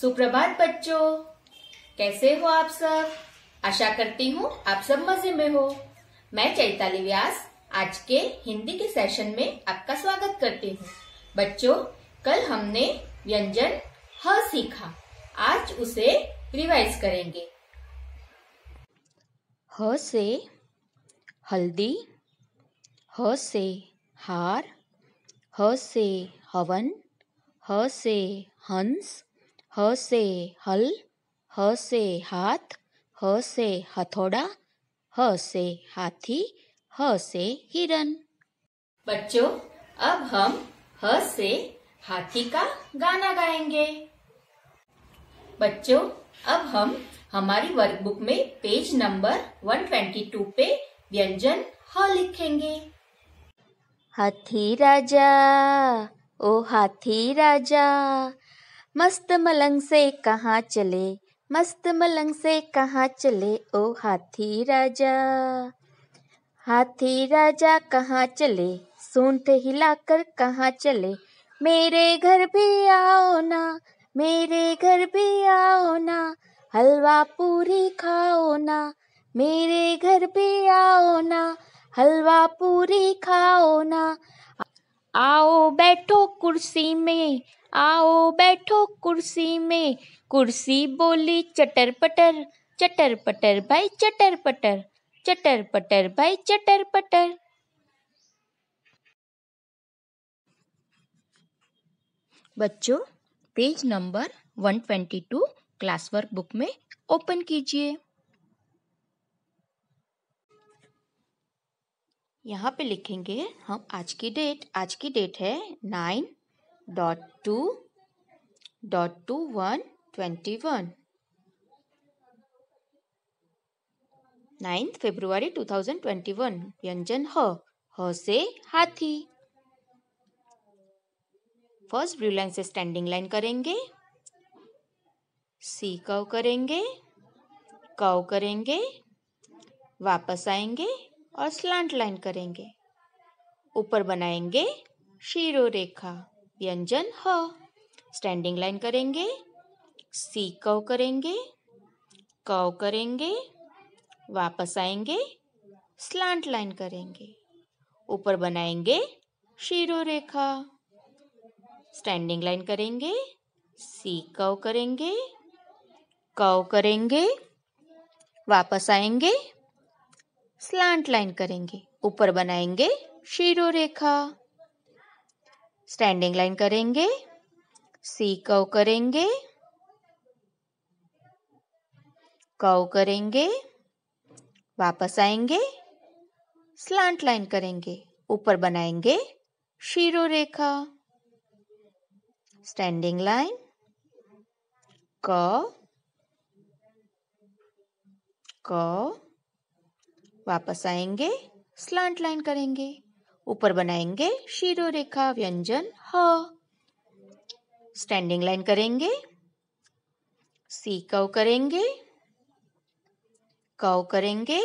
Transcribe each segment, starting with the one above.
सुप्रभात बच्चों कैसे हो आप सब आशा करती हूँ आप सब मजे में हो मैं चैताली व्यास आज के हिंदी के सेशन में आपका स्वागत करती हूँ बच्चों कल हमने व्यंजन ह सीखा आज उसे रिवाइज करेंगे ह से हल्दी ह से हार ह से हवन ह से हंस ह से हल ह से हाथ ह से हथौड़ा ह से हाथी ह से हिरन बच्चों अब हम ह से हाथी का गाना गाएंगे बच्चों अब हम हमारी वर्कबुक में पेज नंबर 122 पे व्यंजन ह लिखेंगे हाथी राजा ओ हाथी राजा मस्त मलंग से कहाँ चले मस्त मलंग से कहाँ चले ओ हाथी राजा हाथी राजा कहाँ चले सूंठ हिलाकर कहाँ चले मेरे घर भी आओ ना मेरे घर भी आओ ना हलवा पूरी खाओ ना मेरे घर भी आओ ना हलवा पूरी खाओ ना आओ बैठो कुर्सी में आओ बैठो कुर्सी में कुर्सी बोली चटर पटर चटर पटर भाई चटर पटर चटर पटर भाई चटर पटर बच्चों page number 122 class work book में ओपन कीजिए यहाँ पे लिखेंगे हम आज की डेट आज की डेट है nine dot 2 dot 2 1 21 9th February 2021 व्यंजन ह ह से हाथी फर्स्ट ब्लू लाइन से स्टैंडिंग लाइन करेंगे सी कव करेंगे कव करेंगे वापस आएंगे और स्लांट लाइन करेंगे ऊपर बनाएंगे शीरो रेखा व्यंजन ह स्टैंडिंग लाइन करेंगे सी कव करेंगे कव करेंगे वापस आएंगे स्लांट लाइन करेंगे ऊपर बनाएंगे शीरो रेखा स्टैंडिंग लाइन करेंगे सी कव करेंगे कव करेंगे वापस आएंगे स्लांट लाइन करेंगे ऊपर बनाएंगे शीरो रेखा स्टैंडिंग लाइन करेंगे सी कव करेंगे कव करेंगे वापस आएंगे स्लांट लाइन करेंगे ऊपर बनाएंगे शीरो रेखा स्टैंडिंग लाइन क वापस आएंगे स्लांट लाइन करेंगे ऊपर बनाएंगे शीरो रेखा व्यंजन ह स्टैंडिंग लाइन करेंगे सी कव करेंगे कव करेंगे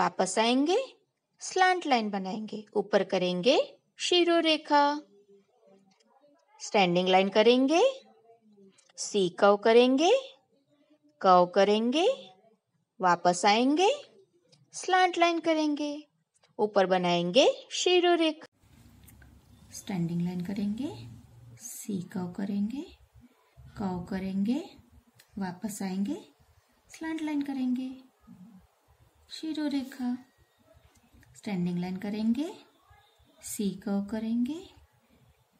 वापस आएंगे स्लैंड लाइन बनाएंगे ऊपर करेंगे शीरो रेखा स्टैंडिंग लाइन करेंगे सी कव करेंगे कव करेंगे वापस आएंगे स्लैंड लाइन करेंगे ऊपर बनाएंगे शेडो रेख स्टैंडिंग लाइन करेंगे सी कव करेंगे कव करेंगे वापस आएंगे स्लैंड लाइन करेंगे शेडो रेखा स्टैंडिंग लाइन करेंगे सी कव करेंगे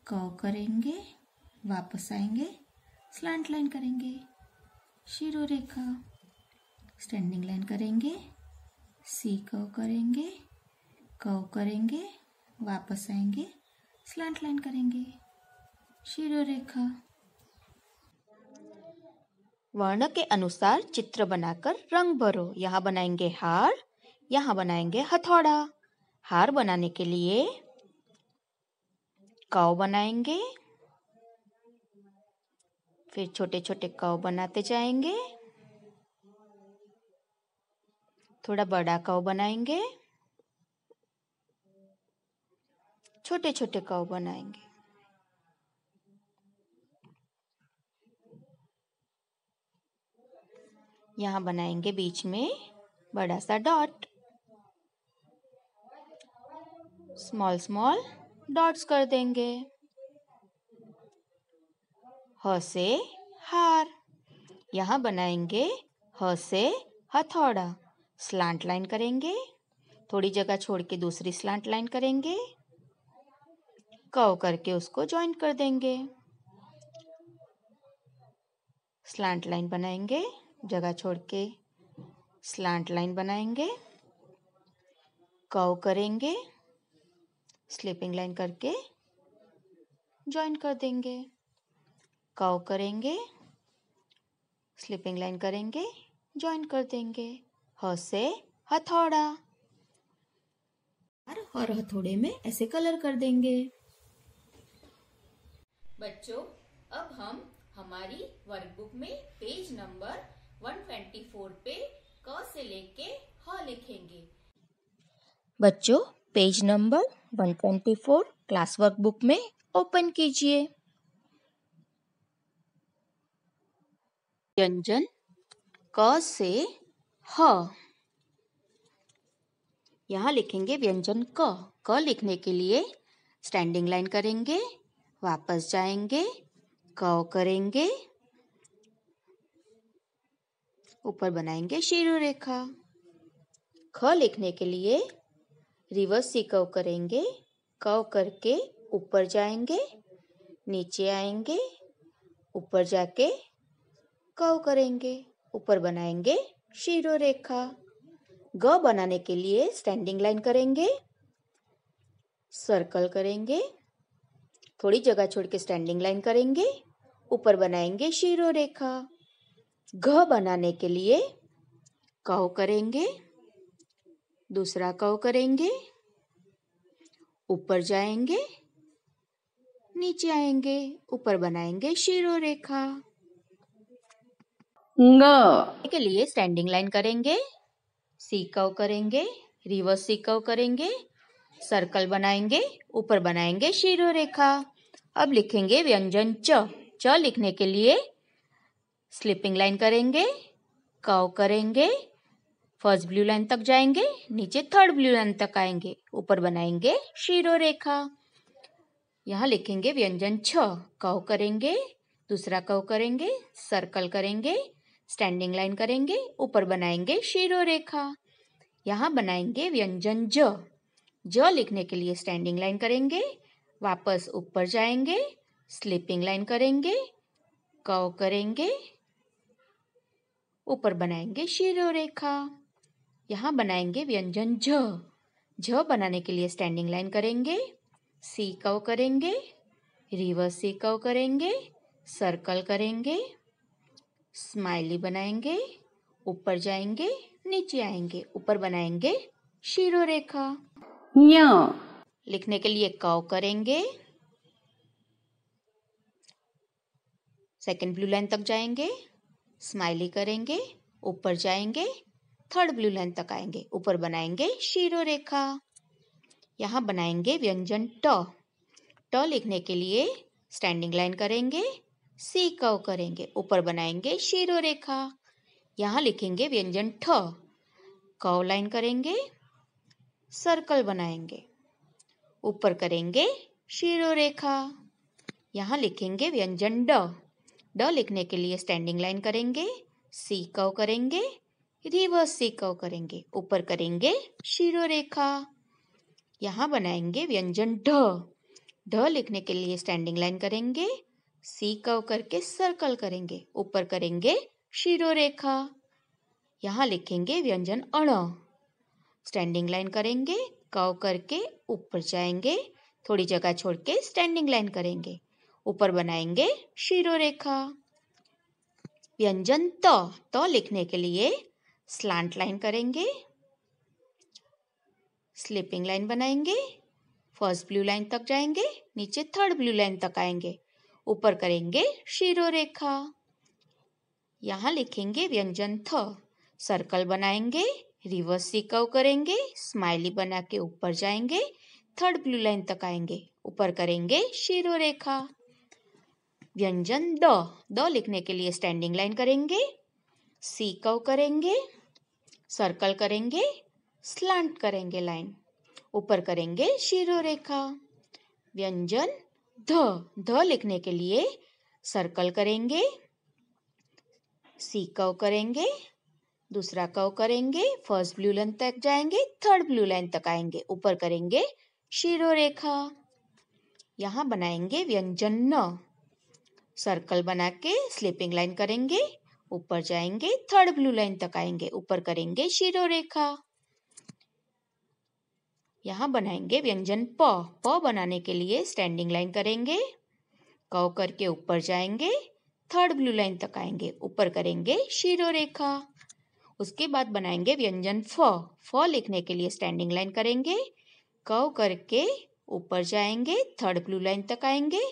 कव करेंगे वापस आएंगे स्लैंड लाइन करेंगे शिरो रेखा स्टैंडिंग लाइन करेंगे सी कव करेंगे कर्व करेंगे वापस आएंगे स्लैंट लाइन करेंगे शीरो रेखा वर्ण के अनुसार चित्र बनाकर रंग भरो यहाँ बनाएंगे हार यहाँ बनाएंगे हथौड़ा हार बनाने के लिए कव बनाएंगे फिर छोटे छोटे कव बनाते जाएंगे थोड़ा बड़ा कव बनाएंगे छोटे छोटे कव बनाएंगे यहां बनाएंगे बीच में बड़ा सा डॉट स्मॉल स्मॉल डॉट्स कर देंगे ह से हार यहाँ बनाएंगे ह से हथौड़ा स्लांट लाइन करेंगे थोड़ी जगह छोड़ के दूसरी स्लांट लाइन करेंगे कर्व करके उसको ज्वाइन कर देंगे स्लांट लाइन बनाएंगे जगह छोड़ के स्लांट लाइन बनाएंगे कर्व करेंगे स्लिपिंग लाइन करके ज्वाइन कर देंगे कर्व करेंगे स्लिपिंग लाइन करेंगे ज्वाइन कर देंगे ह से हथौड़ा और हथौड़े में ऐसे कलर कर देंगे बच्चों अब हम हमारी वर्कबुक में पेज नंबर 124 पे क से लेके ह लिखेंगे बच्चों पेज नंबर 124 क्लास वर्कबुक में ओपन कीजिए व्यंजन क से ह यहाँ लिखेंगे व्यंजन क क लिखने के लिए स्टैंडिंग लाइन करेंगे वापस जाएंगे कौ करेंगे ऊपर बनाएंगे शीरो रेखा ख लिखने के लिए रिवर्स सी कव करेंगे कव करके ऊपर जाएंगे नीचे आएंगे ऊपर जाके कव करेंगे ऊपर बनाएंगे शीरो रेखा ग बनाने के लिए स्टैंडिंग लाइन करेंगे सर्कल करेंगे थोड़ी जगह छोड़ के स्टैंडिंग लाइन करेंगे ऊपर बनाएंगे शीरो रेखा घ बनाने के लिए कव करेंगे दूसरा कव करेंगे ऊपर जाएंगे नीचे आएंगे ऊपर बनाएंगे शीरो रेखा के लिए स्टैंडिंग लाइन करेंगे सी कव करेंगे रिवर्स सी कव करेंगे सर्कल बनाएंगे ऊपर बनाएंगे शीरो रेखा अब लिखेंगे व्यंजन च च लिखने के लिए स्लिपिंग लाइन करेंगे कव करेंगे फर्स्ट ब्लू लाइन तक जाएंगे नीचे थर्ड ब्लू लाइन तक आएंगे ऊपर बनाएंगे शीरो रेखा यहाँ लिखेंगे व्यंजन छ कव करेंगे दूसरा कव करेंगे सर्कल करेंगे स्टैंडिंग लाइन करेंगे ऊपर बनाएंगे शीरो रेखा यहाँ बनाएंगे व्यंजन ज ज लिखने के लिए स्टैंडिंग लाइन करेंगे वापस ऊपर जाएंगे स्लीपिंग लाइन करेंगे कव करेंगे ऊपर बनाएंगे शीरो रेखा यहाँ बनाएंगे व्यंजन झ झ बनाने के लिए स्टैंडिंग लाइन करेंगे सी कव करेंगे रिवर्स सी कव करेंगे सर्कल करेंगे स्माइली बनाएंगे ऊपर जाएंगे नीचे आएंगे ऊपर बनाएंगे शीरो रेखा य लिखने के लिए कौ करेंगे सेकेंड ब्लू लाइन तक जाएंगे स्माइली करेंगे ऊपर जाएंगे थर्ड ब्लू लाइन तक आएंगे ऊपर बनाएंगे शीरो रेखा यहाँ बनाएंगे व्यंजन ट ट लिखने के लिए स्टैंडिंग लाइन करेंगे सी कव करेंगे ऊपर बनाएंगे शीरो रेखा यहाँ लिखेंगे व्यंजन ठ कव लाइन करेंगे सर्कल बनाएंगे ऊपर करेंगे शीरो रेखा यहाँ लिखेंगे व्यंजन ड ड लिखने के लिए स्टैंडिंग लाइन करेंगे सी कव करेंगे रिवर्स सी कव करेंगे ऊपर करेंगे शीरो रेखा यहाँ बनाएंगे व्यंजन ढ ढ लिखने के लिए स्टैंडिंग लाइन करेंगे सी कव करके सर्कल करेंगे ऊपर करेंगे शीरो रेखा यहाँ लिखेंगे व्यंजन अण स्टैंडिंग लाइन करेंगे कव करके ऊपर जाएंगे थोड़ी जगह छोड़ के स्टैंडिंग लाइन करेंगे ऊपर बनाएंगे शीरो रेखा व्यंजन त तो, तो लिखने के लिए स्लांट लाइन करेंगे स्लिपिंग लाइन बनाएंगे फर्स्ट ब्लू लाइन तक जाएंगे नीचे थर्ड ब्लू लाइन तक आएंगे ऊपर करेंगे शीरो रेखा यहाँ लिखेंगे व्यंजन थ सर्कल बनाएंगे रिवर्स कव करेंगे स्माइली बना के ऊपर जाएंगे थर्ड ब्लू लाइन तक आएंगे ऊपर करेंगे शीरो रेखा व्यंजन द द लिखने के लिए स्टैंडिंग लाइन करेंगे सीकव करेंगे सर्कल करेंगे स्लांट करेंगे लाइन ऊपर करेंगे शीरो रेखा व्यंजन ध ध लिखने के लिए सर्कल करेंगे कव करेंगे दूसरा कव करेंगे फर्स्ट ब्लू लाइन तक जाएंगे थर्ड ब्लू लाइन तक आएंगे ऊपर करेंगे शीरो रेखा यहाँ बनाएंगे व्यंजन न सर्कल बना के स्लीपिंग लाइन करेंगे ऊपर जाएंगे थर्ड ब्लू लाइन तक आएंगे ऊपर करेंगे शीरो रेखा यहाँ बनाएंगे व्यंजन प प बनाने के लिए स्टैंडिंग लाइन करेंगे कव करके ऊपर जाएंगे थर्ड ब्लू लाइन तक आएंगे ऊपर करेंगे शीरो रेखा उसके बाद बनाएंगे व्यंजन फ फ लिखने के लिए स्टैंडिंग लाइन करेंगे कव करके ऊपर जाएंगे थर्ड ब्लू लाइन तक आएंगे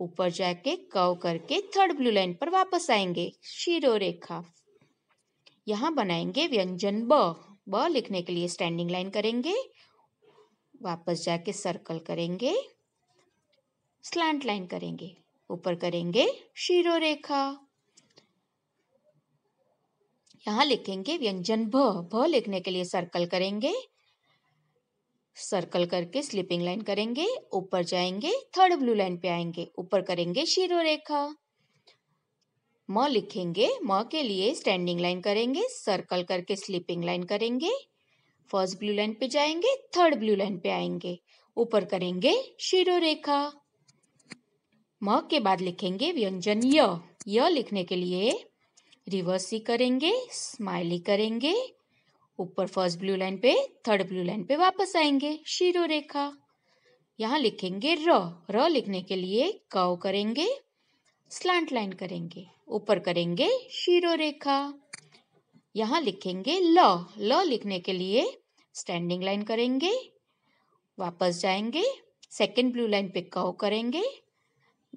ऊपर जाके कव करके थर्ड ब्लू लाइन पर वापस आएंगे शीरो रेखा यहाँ बनाएंगे व्यंजन ब ब लिखने के लिए स्टैंडिंग लाइन करेंगे वापस जाके सर्कल करेंगे स्लैंट लाइन करेंगे ऊपर करेंगे शीरो रेखा यहाँ लिखेंगे व्यंजन भ भ लिखने के लिए सर्कल करेंगे सर्कल करके स्लिपिंग लाइन करेंगे ऊपर जाएंगे थर्ड ब्लू लाइन पे आएंगे ऊपर करेंगे शीरो रेखा म लिखेंगे म के लिए स्टैंडिंग लाइन करेंगे सर्कल करके स्लिपिंग लाइन करेंगे फर्स्ट ब्लू लाइन पे जाएंगे थर्ड ब्लू लाइन पे आएंगे ऊपर करेंगे शीरो रेखा म के बाद लिखेंगे व्यंजन य लिखने के लिए रिवर्स ही करेंगे स्माइली करेंगे ऊपर फर्स्ट ब्लू लाइन पे थर्ड ब्लू लाइन पे वापस आएंगे शीरो रेखा यहाँ लिखेंगे र र लिखने के लिए कव करेंगे स्लांट लाइन करेंगे ऊपर करेंगे शीरो रेखा यहाँ लिखेंगे ल ल लिखने के लिए स्टैंडिंग लाइन करेंगे वापस जाएंगे सेकेंड ब्लू लाइन पे कव करेंगे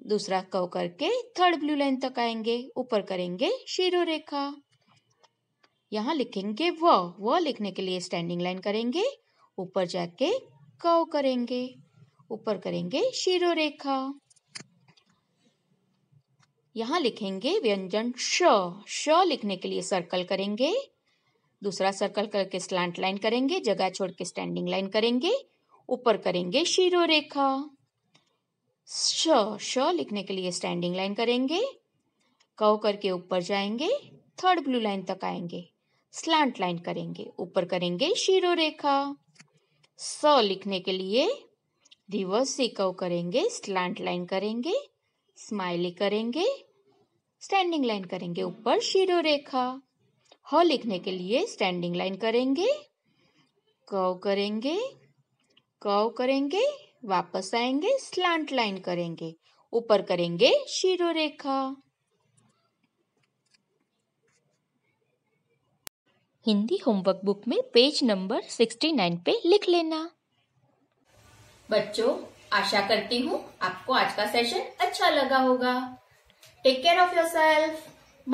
दूसरा कव करके थर्ड ब्लू लाइन तक आएंगे ऊपर करेंगे शीरो रेखा यहाँ लिखेंगे व व लिखने के लिए स्टैंडिंग लाइन करेंगे ऊपर जाके कव करेंगे ऊपर करेंगे शीरो रेखा यहाँ लिखेंगे व्यंजन श श लिखने के लिए सर्कल करेंगे दूसरा सर्कल करके स्लांट लाइन करेंगे जगह छोड़ के स्टैंडिंग लाइन करेंगे ऊपर करेंगे शीरो रेखा श श लिखने के लिए स्टैंडिंग लाइन करेंगे कव करके ऊपर जाएंगे थर्ड ब्लू लाइन तक आएंगे स्लांट लाइन करेंगे ऊपर करेंगे शीरो रेखा स लिखने के लिए रिवर्स सी कव करेंगे स्लांट लाइन करेंगे स्माइली करेंगे स्टैंडिंग लाइन करेंगे ऊपर शीरो रेखा ह लिखने के लिए स्टैंडिंग लाइन करेंगे कव करेंगे कव करेंगे वापस आएंगे स्लांट लाइन करेंगे ऊपर करेंगे शीरो रेखा हिंदी होमवर्क बुक में पेज नंबर 69 पे लिख लेना बच्चों आशा करती हूँ आपको आज का सेशन अच्छा लगा होगा take care of yourself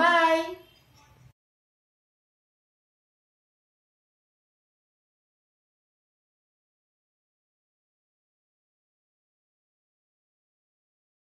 bye